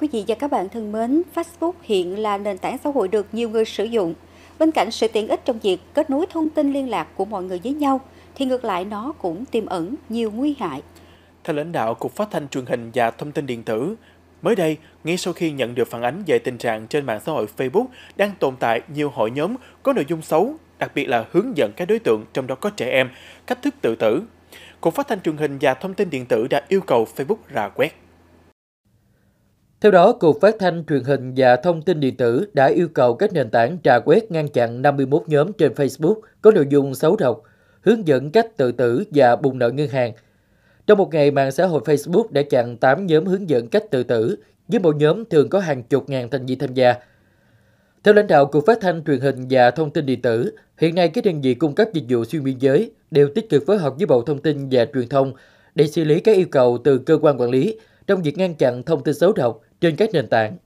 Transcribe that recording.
Quý vị và các bạn thân mến, Facebook hiện là nền tảng xã hội được nhiều người sử dụng. Bên cạnh sự tiện ích trong việc kết nối thông tin liên lạc của mọi người với nhau, thì ngược lại nó cũng tiềm ẩn nhiều nguy hại. Theo lãnh đạo Cục Phát thanh Truyền hình và Thông tin Điện tử, mới đây, ngay sau khi nhận được phản ánh về tình trạng trên mạng xã hội Facebook đang tồn tại nhiều hội nhóm có nội dung xấu, đặc biệt là hướng dẫn các đối tượng trong đó có trẻ em, cách thức tự tử. Cục Phát thanh Truyền hình và Thông tin Điện tử đã yêu cầu Facebook rà quét. Theo đó, Cục Phát thanh Truyền hình và Thông tin điện tử đã yêu cầu các nền tảng trà quét ngăn chặn 51 nhóm trên Facebook có nội dung xấu độc, hướng dẫn cách tự tử và bùng nợ ngân hàng. Trong một ngày, mạng xã hội Facebook đã chặn 8 nhóm hướng dẫn cách tự tử, với mỗi nhóm thường có hàng chục ngàn thành viên tham gia. Theo lãnh đạo Cục Phát thanh Truyền hình và Thông tin điện tử, hiện nay các đơn vị cung cấp dịch vụ xuyên biên giới đều tích cực phối hợp với Bộ Thông tin và Truyền thông để xử lý các yêu cầu từ cơ quan quản lý, trong việc ngăn chặn thông tin xấu độc trên các nền tảng.